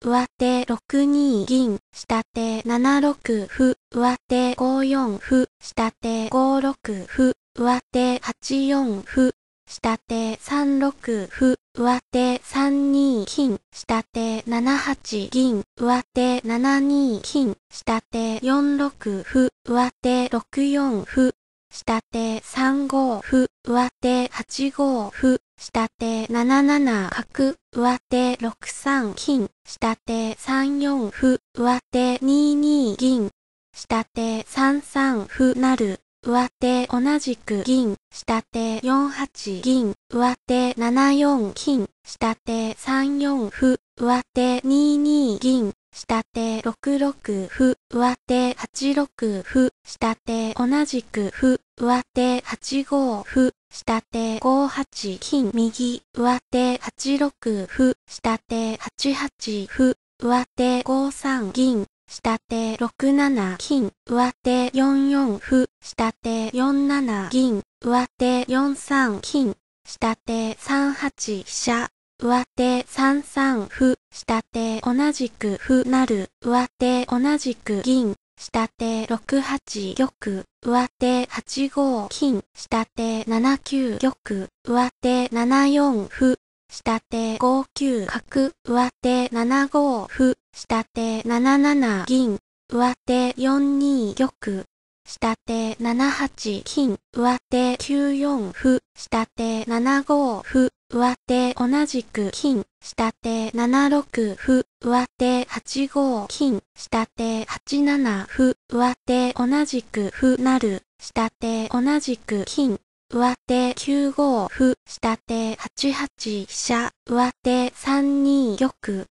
上手6二銀、下手7六歩、上手5四歩、下手5六歩、上手8四歩、下手3六歩、上手3二金、下手7八銀、上手7二金、下手4六歩、上手6四歩、下手3五歩、上手8五歩、下手7七角、上手6三金、下手3四歩、上手2二銀、下手3三歩る、上手同じく銀、下手4八銀、上手7四金、下手3四歩、上手2二銀、下手6六歩、上手8 6歩、下手同じく歩、上手8 5歩、下手5 8金右、上手8 6歩、下手8 8歩、上手5 3銀、下手6 7金、上手4 4歩、下手4 7銀、上手4 3金、下手3 8飛車、上手3三歩、下手同じく歩なる、上手同じく銀、下手6八玉、上手8五金、下手7九玉、上手7四歩、下手5九角、上手7五歩、下手7七銀、上手4二玉、下手7八金、上手9四歩、下手7五歩、上手同じく金、下手7六歩、上手8五金、下手8七歩、上手同じく歩なる、下手同じく金、上手9五歩、下手8八飛車、上手3二玉、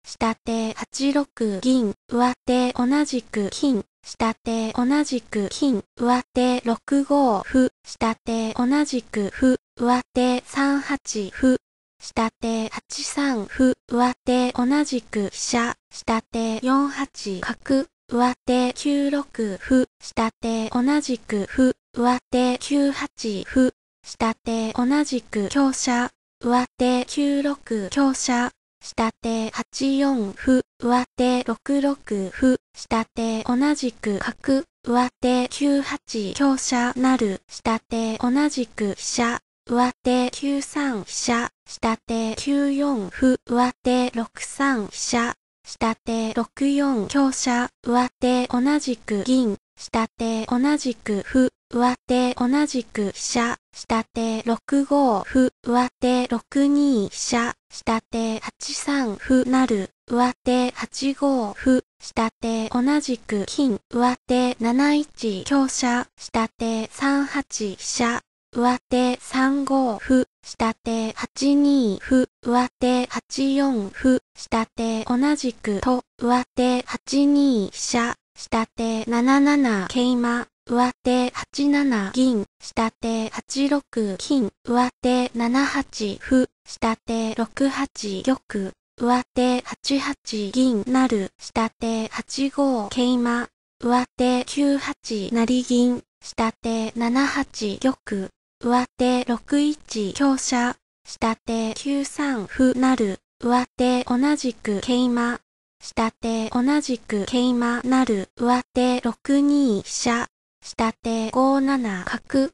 下手8六銀、上手同じく金、下手同じく金、上手6五歩、下手同じく歩、上手3八歩、下手8三歩、上手同じく飛車、下手4八角、上手9六歩、下手同じく歩、上手9八歩、下手同じく強者、上手9六強者、下手8四歩、上手6六歩、下手同じく角、上手9八強者なる、下手同じく飛車、上手9三飛車、下手9四歩、上手6三飛車、下手6四強車、上手同じく銀、下手同じく歩、上手同じく飛車、下手6五歩、上手6二飛車、下手8三歩なる、上手8五歩、下手同じく金、上手7一強車、下手3八飛車、上手3五歩、下手8二歩、上手8四歩、下手同じくと、上手8二飛車、下手7七桂馬、上手8七銀、下手8六金、上手7八歩、下手6八玉、上手8八銀なる、下手8五桂馬、上手9八成銀、下手7八玉、上手6一強者、下手9三歩なる、上手同じく桂馬、下手同じく桂馬なる、上手6二飛車、下手5七角。